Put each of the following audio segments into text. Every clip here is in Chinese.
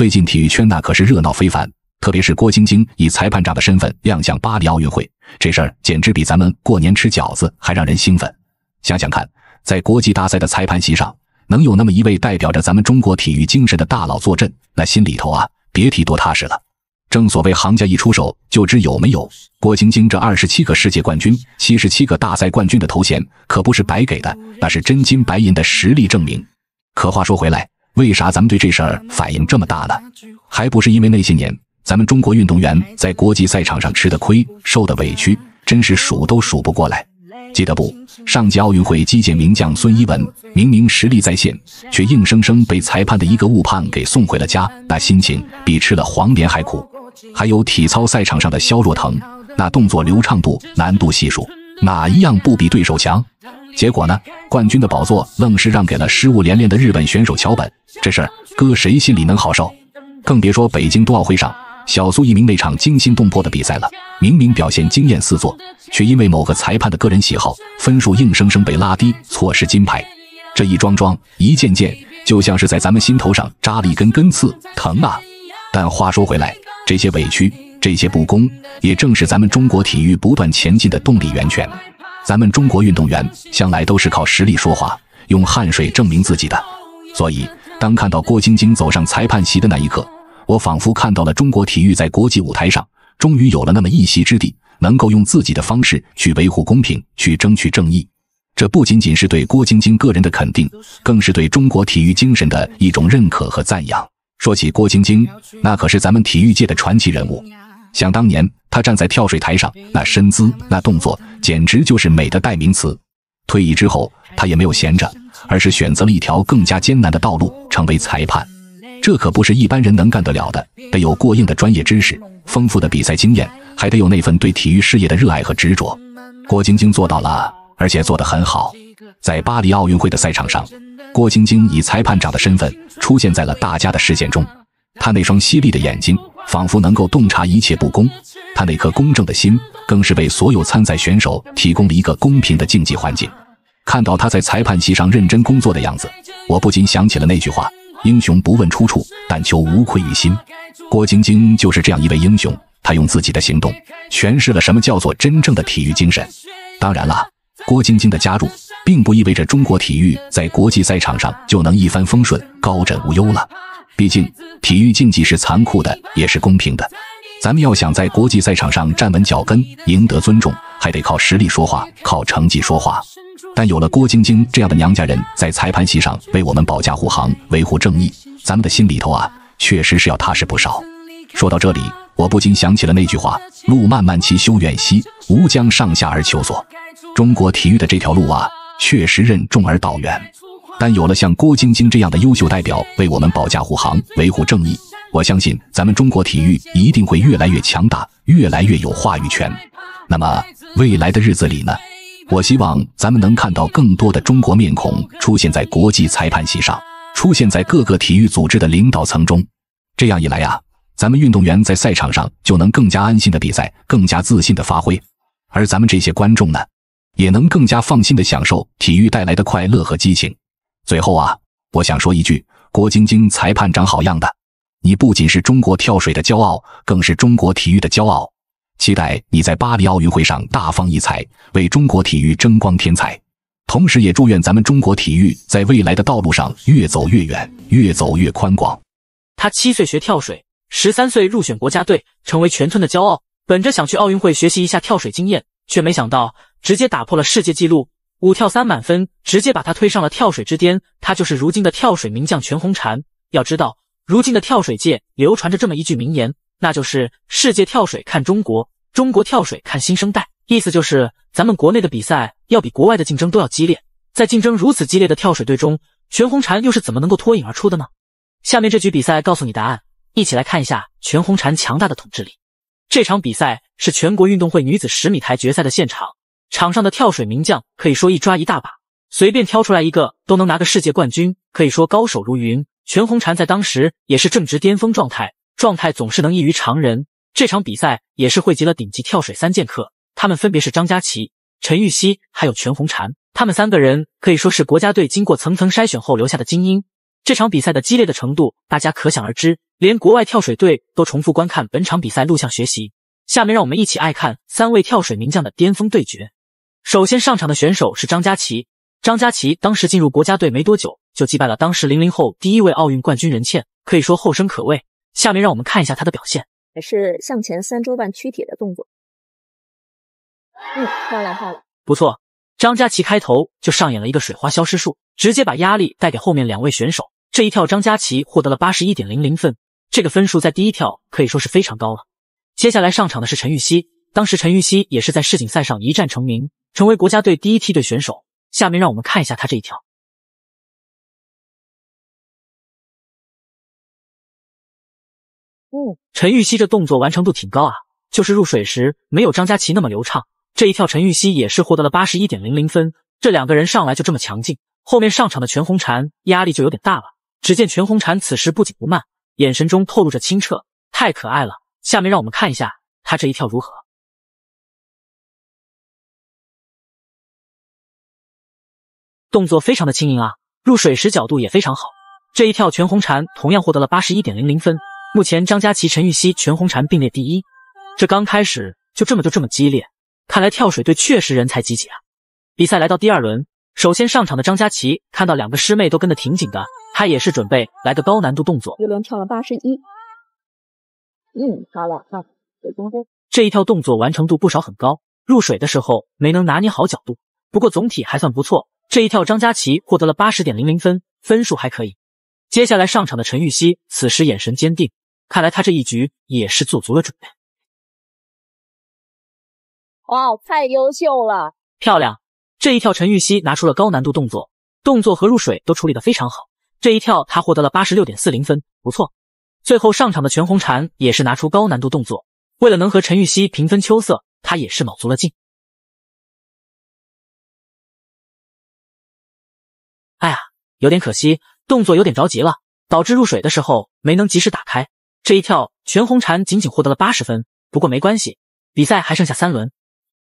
最近体育圈那可是热闹非凡，特别是郭晶晶以裁判长的身份亮相巴黎奥运会，这事儿简直比咱们过年吃饺子还让人兴奋。想想看，在国际大赛的裁判席上，能有那么一位代表着咱们中国体育精神的大佬坐镇，那心里头啊，别提多踏实了。正所谓行家一出手，就知有没有。郭晶晶这二十七个世界冠军、七十七个大赛冠军的头衔，可不是白给的，那是真金白银的实力证明。可话说回来，为啥咱们对这事儿反应这么大呢？还不是因为那些年咱们中国运动员在国际赛场上吃的亏、受的委屈，真是数都数不过来。记得不？上届奥运会击剑名将孙一文明明实力在线，却硬生生被裁判的一个误判给送回了家，那心情比吃了黄连还苦。还有体操赛场上的肖若腾，那动作流畅度、难度系数哪一样不比对手强？结果呢？冠军的宝座愣是让给了失误连连的日本选手桥本，这事儿搁谁心里能好受？更别说北京冬奥会上小苏一鸣那场惊心动魄的比赛了，明明表现惊艳四座，却因为某个裁判的个人喜好，分数硬生生被拉低，错失金牌。这一桩桩一件件，就像是在咱们心头上扎了一根根刺，疼啊！但话说回来，这些委屈，这些不公，也正是咱们中国体育不断前进的动力源泉。咱们中国运动员向来都是靠实力说话，用汗水证明自己的。所以，当看到郭晶晶走上裁判席的那一刻，我仿佛看到了中国体育在国际舞台上终于有了那么一席之地，能够用自己的方式去维护公平，去争取正义。这不仅仅是对郭晶晶个人的肯定，更是对中国体育精神的一种认可和赞扬。说起郭晶晶，那可是咱们体育界的传奇人物。想当年。他站在跳水台上，那身姿、那动作，简直就是美的代名词。退役之后，他也没有闲着，而是选择了一条更加艰难的道路，成为裁判。这可不是一般人能干得了的，得有过硬的专业知识、丰富的比赛经验，还得有那份对体育事业的热爱和执着。郭晶晶做到了，而且做得很好。在巴黎奥运会的赛场上，郭晶晶以裁判长的身份出现在了大家的视线中。他那双犀利的眼睛，仿佛能够洞察一切不公；他那颗公正的心，更是为所有参赛选手提供了一个公平的竞技环境。看到他在裁判席上认真工作的样子，我不禁想起了那句话：“英雄不问出处，但求无愧于心。”郭晶晶就是这样一位英雄，他用自己的行动诠释了什么叫做真正的体育精神。当然了，郭晶晶的加入，并不意味着中国体育在国际赛场上就能一帆风顺、高枕无忧了。毕竟，体育竞技是残酷的，也是公平的。咱们要想在国际赛场上站稳脚跟，赢得尊重，还得靠实力说话，靠成绩说话。但有了郭晶晶这样的娘家人，在裁判席上为我们保驾护航，维护正义，咱们的心里头啊，确实是要踏实不少。说到这里，我不禁想起了那句话：“路漫漫其修远兮，吾将上下而求索。”中国体育的这条路啊，确实任重而道远。但有了像郭晶晶这样的优秀代表为我们保驾护航、维护正义，我相信咱们中国体育一定会越来越强大，越来越有话语权。那么未来的日子里呢？我希望咱们能看到更多的中国面孔出现在国际裁判席上，出现在各个体育组织的领导层中。这样一来啊，咱们运动员在赛场上就能更加安心的比赛，更加自信的发挥；而咱们这些观众呢，也能更加放心的享受体育带来的快乐和激情。最后啊，我想说一句，郭晶晶裁判长好样的！你不仅是中国跳水的骄傲，更是中国体育的骄傲。期待你在巴黎奥运会上大放异彩，为中国体育争光添彩。同时也祝愿咱们中国体育在未来的道路上越走越远，越走越宽广。他七岁学跳水，十三岁入选国家队，成为全村的骄傲。本着想去奥运会学习一下跳水经验，却没想到直接打破了世界纪录。五跳三满分，直接把他推上了跳水之巅。他就是如今的跳水名将全红婵。要知道，如今的跳水界流传着这么一句名言，那就是“世界跳水看中国，中国跳水看新生代”。意思就是，咱们国内的比赛要比国外的竞争都要激烈。在竞争如此激烈的跳水队中，全红婵又是怎么能够脱颖而出的呢？下面这局比赛告诉你答案。一起来看一下全红婵强大的统治力。这场比赛是全国运动会女子十米台决赛的现场。场上的跳水名将可以说一抓一大把，随便挑出来一个都能拿个世界冠军，可以说高手如云。全红婵在当时也是正值巅峰状态，状态总是能异于常人。这场比赛也是汇集了顶级跳水三剑客，他们分别是张家齐、陈芋汐，还有全红婵。他们三个人可以说是国家队经过层层筛选后留下的精英。这场比赛的激烈的程度大家可想而知，连国外跳水队都重复观看本场比赛录像学习。下面让我们一起爱看三位跳水名将的巅峰对决。首先上场的选手是张佳琪。张佳琪当时进入国家队没多久，就击败了当时零零后第一位奥运冠军任茜，可以说后生可畏。下面让我们看一下他的表现，也是向前三周半躯体的动作。嗯，漂亮漂亮，不错。张佳琪开头就上演了一个水花消失术，直接把压力带给后面两位选手。这一跳，张佳琪获得了八十一点零零分，这个分数在第一跳可以说是非常高了。接下来上场的是陈芋汐，当时陈芋汐也是在世锦赛上一战成名。成为国家队第一梯队选手。下面让我们看一下他这一跳。嗯，陈玉汐这动作完成度挺高啊，就是入水时没有张佳琪那么流畅。这一跳，陈玉汐也是获得了八十一点零零分。这两个人上来就这么强劲，后面上场的全红婵压力就有点大了。只见全红婵此时不紧不慢，眼神中透露着清澈，太可爱了。下面让我们看一下他这一跳如何。动作非常的轻盈啊，入水时角度也非常好。这一跳，全红婵同样获得了八十一点零零分。目前，张佳琪、陈芋汐、全红婵并列第一。这刚开始就这么就这么激烈，看来跳水队确实人才济济啊。比赛来到第二轮，首先上场的张佳琪看到两个师妹都跟得挺紧的，她也是准备来个高难度动作，一轮跳了八十一。嗯，好了，准分。这一跳动作完成度不少，很高。入水的时候没能拿捏好角度，不过总体还算不错。这一跳，张佳琪获得了八十点零零分，分数还可以。接下来上场的陈芋汐，此时眼神坚定，看来他这一局也是做足了准备。哇，太优秀了！漂亮！这一跳，陈芋汐拿出了高难度动作，动作和入水都处理的非常好。这一跳，他获得了八十六点四零分，不错。最后上场的全红婵也是拿出高难度动作，为了能和陈芋汐平分秋色，她也是卯足了劲。有点可惜，动作有点着急了，导致入水的时候没能及时打开。这一跳，全红婵仅仅获得了八十分。不过没关系，比赛还剩下三轮。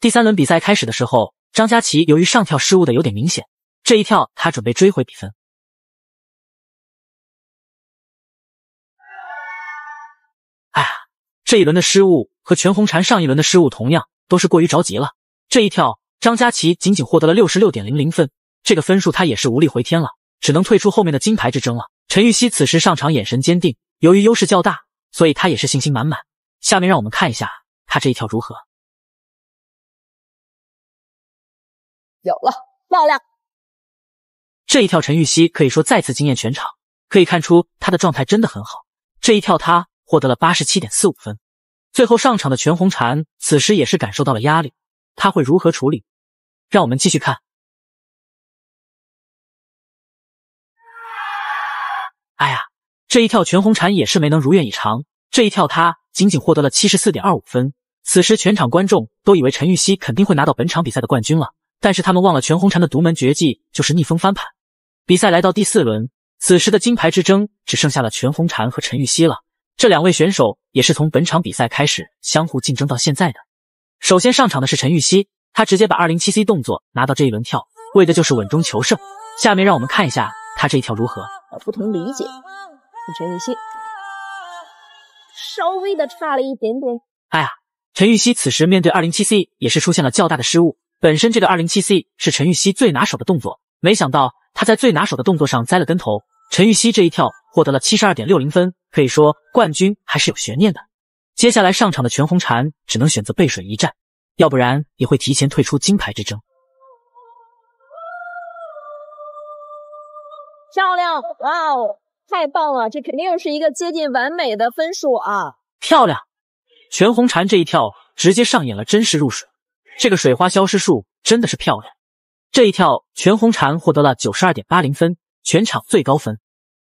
第三轮比赛开始的时候，张佳琪由于上跳失误的有点明显，这一跳他准备追回比分。哎呀，这一轮的失误和全红婵上一轮的失误同样都是过于着急了。这一跳，张佳琪仅仅获得了六十六点零零分，这个分数他也是无力回天了。只能退出后面的金牌之争了。陈玉汐此时上场，眼神坚定。由于优势较大，所以他也是信心满满。下面让我们看一下他这一跳如何。有了，漂亮！这一跳，陈玉汐可以说再次惊艳全场。可以看出他的状态真的很好。这一跳，他获得了八十七点四五分。最后上场的全红婵，此时也是感受到了压力。他会如何处理？让我们继续看。哎呀，这一跳全红婵也是没能如愿以偿。这一跳她仅仅获得了七十四点二五分。此时全场观众都以为陈芋汐肯定会拿到本场比赛的冠军了，但是他们忘了全红婵的独门绝技就是逆风翻盘。比赛来到第四轮，此时的金牌之争只剩下了全红婵和陈芋汐了。这两位选手也是从本场比赛开始相互竞争到现在的。首先上场的是陈芋汐，她直接把二零七 C 动作拿到这一轮跳，为的就是稳中求胜。下面让我们看一下她这一跳如何。不同理解，陈玉汐稍微的差了一点点。哎呀，陈玉汐此时面对二零七 C 也是出现了较大的失误。本身这个二零七 C 是陈玉汐最拿手的动作，没想到他在最拿手的动作上栽了跟头。陈玉汐这一跳获得了七十二点六零分，可以说冠军还是有悬念的。接下来上场的全红婵只能选择背水一战，要不然也会提前退出金牌之争。漂亮！哇哦，太棒了！这肯定是一个接近完美的分数啊！漂亮！全红婵这一跳直接上演了真实入水，这个水花消失术真的是漂亮！这一跳，全红婵获得了九十二点八零分，全场最高分。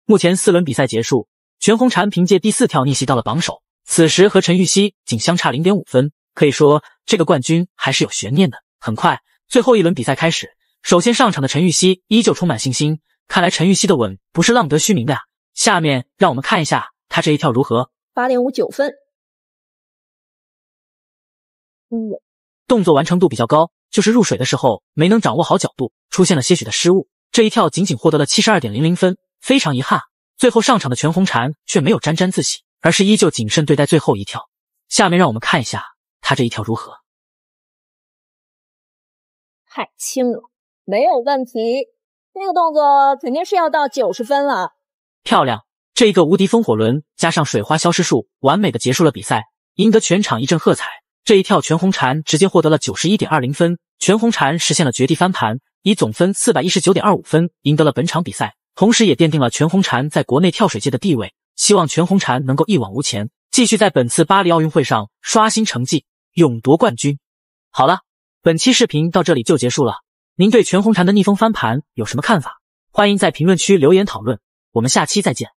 目前四轮比赛结束，全红婵凭借第四跳逆袭到了榜首，此时和陈芋汐仅相差零点五分，可以说这个冠军还是有悬念的。很快，最后一轮比赛开始，首先上场的陈芋汐依旧充满信心。看来陈玉溪的吻不是浪得虚名的呀。下面让我们看一下他这一跳如何。八点五九分，五动作完成度比较高，就是入水的时候没能掌握好角度，出现了些许的失误。这一跳仅仅获得了七十二点零零分，非常遗憾。最后上场的全红婵却没有沾沾自喜，而是依旧谨慎对待最后一跳。下面让我们看一下他这一跳如何。太轻了，没有问题。那个动作肯定是要到九十分了，漂亮！这一个无敌风火轮加上水花消失术，完美的结束了比赛，赢得全场一阵喝彩。这一跳，全红婵直接获得了九十一点二零分，全红婵实现了绝地翻盘，以总分四百一十九点二五分赢得了本场比赛，同时也奠定了全红婵在国内跳水界的地位。希望全红婵能够一往无前，继续在本次巴黎奥运会上刷新成绩，勇夺冠军。好了，本期视频到这里就结束了。您对全红婵的逆风翻盘有什么看法？欢迎在评论区留言讨论。我们下期再见。